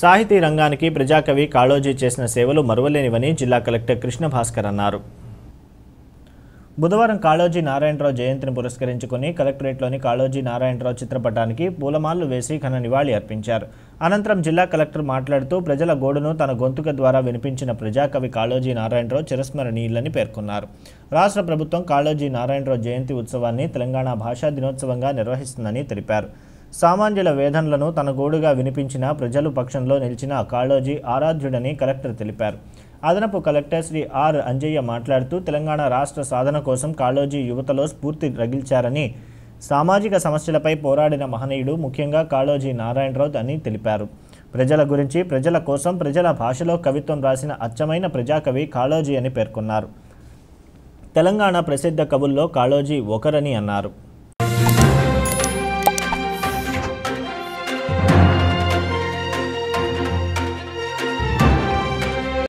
సాహితీ రంగానికి ప్రజాకవి కాళోజీ చేసిన సేవలు మరువలేనివని జిల్లా కలెక్టర్ కృష్ణ భాస్కర్ అన్నారు బుధవారం కాళోజీ నారాయణరావు జయంతిని పురస్కరించుకుని కలెక్టరేట్లోని కాళోజీ నారాయణరావు చిత్రపటానికి పూలమాలలు వేసి ఘన నివాళి అర్పించారు అనంతరం జిల్లా కలెక్టర్ మాట్లాడుతూ ప్రజల గోడును తన గొంతుక ద్వారా వినిపించిన ప్రజాకవి కాళోజీ నారాయణరావు చిరస్మరణీయులని పేర్కొన్నారు రాష్ట్ర ప్రభుత్వం కాళోజీ నారాయణరావు జయంతి ఉత్సవాన్ని తెలంగాణ భాషా దినోత్సవంగా నిర్వహిస్తుందని తెలిపారు సామాన్యుల వేదనలను తన గోడుగా వినిపించిన ప్రజలు పక్షంలో నిలిచిన కాళోజీ ఆరాధ్యుడని కలెక్టర్ తెలిపారు అదనపు కలెక్టర్ శ్రీ ఆర్ అంజయ్య మాట్లాడుతూ తెలంగాణ రాష్ట్ర సాధన కోసం కాళోజీ యువతలో స్ఫూర్తి రగిల్చారని సామాజిక సమస్యలపై పోరాడిన మహనీయుడు ముఖ్యంగా కాళోజీ నారాయణరావు అని తెలిపారు ప్రజల గురించి ప్రజల కోసం ప్రజల భాషలో కవిత్వం రాసిన అచ్చమైన ప్రజాకవి కాళోజీ అని పేర్కొన్నారు తెలంగాణ ప్రసిద్ధ కవుల్లో కాళోజీ ఒకరని అన్నారు